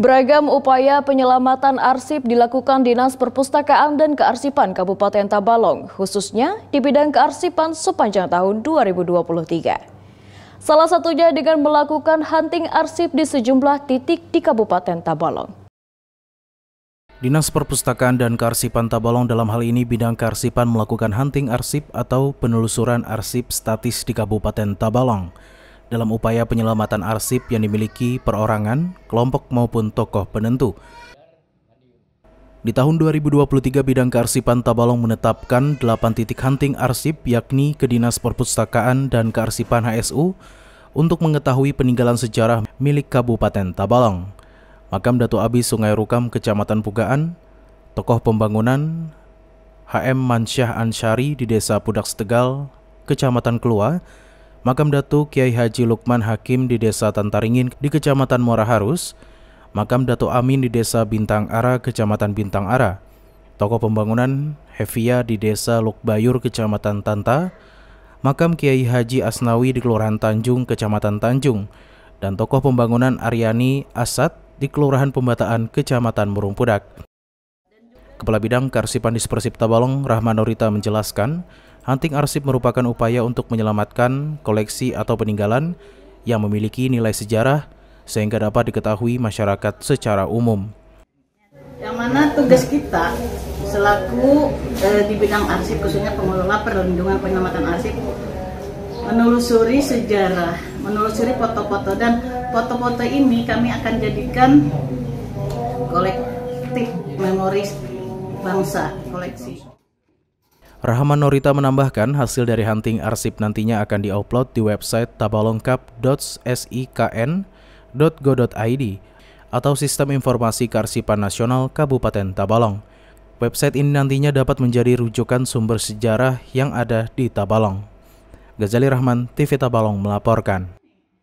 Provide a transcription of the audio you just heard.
Beragam upaya penyelamatan arsip dilakukan Dinas Perpustakaan dan Kearsipan Kabupaten Tabalong, khususnya di bidang kearsipan sepanjang tahun 2023. Salah satunya dengan melakukan hunting arsip di sejumlah titik di Kabupaten Tabalong. Dinas Perpustakaan dan Kearsipan Tabalong dalam hal ini bidang kearsipan melakukan hunting arsip atau penelusuran arsip statis di Kabupaten Tabalong dalam upaya penyelamatan arsip yang dimiliki perorangan, kelompok maupun tokoh penentu. Di tahun 2023, Bidang Kearsipan Tabalong menetapkan 8 titik hunting arsip yakni ke Dinas Perpustakaan dan Kearsipan HSU untuk mengetahui peninggalan sejarah milik Kabupaten Tabalong. Makam Datu Abi Sungai Rukam, Kecamatan Pugaan, tokoh pembangunan HM Mansyah Ansyari di Desa Pudak Setegal, Kecamatan Kelua, makam Datu Kiai Haji Lukman Hakim di Desa Tantaringin di Kecamatan Muara Harus, makam Datu Amin di Desa Bintang Ara, Kecamatan Bintang Ara, toko pembangunan Hevia di Desa Lukbayur, Kecamatan Tanta, makam Kiai Haji Asnawi di Kelurahan Tanjung, Kecamatan Tanjung, dan tokoh pembangunan Aryani Asad di Kelurahan Pembataan, Kecamatan Murungpudak. Kepala Bidang Karsipan Dispersip Tabalong, Rahman menjelaskan, Hunting arsip merupakan upaya untuk menyelamatkan koleksi atau peninggalan yang memiliki nilai sejarah sehingga dapat diketahui masyarakat secara umum. Yang mana tugas kita selaku e, di bidang arsip khususnya pengelola perlindungan penyelamatan arsip menelusuri sejarah, menelusuri foto-foto dan foto-foto ini kami akan jadikan kolektif memoris bangsa koleksi. Rahman Norita menambahkan, hasil dari hunting arsip nantinya akan diupload di website tabalongkap.sikn.go.id atau Sistem Informasi Kearsipan Nasional Kabupaten Tabalong. Website ini nantinya dapat menjadi rujukan sumber sejarah yang ada di Tabalong. Ghazali Rahman, TV Tabalong melaporkan.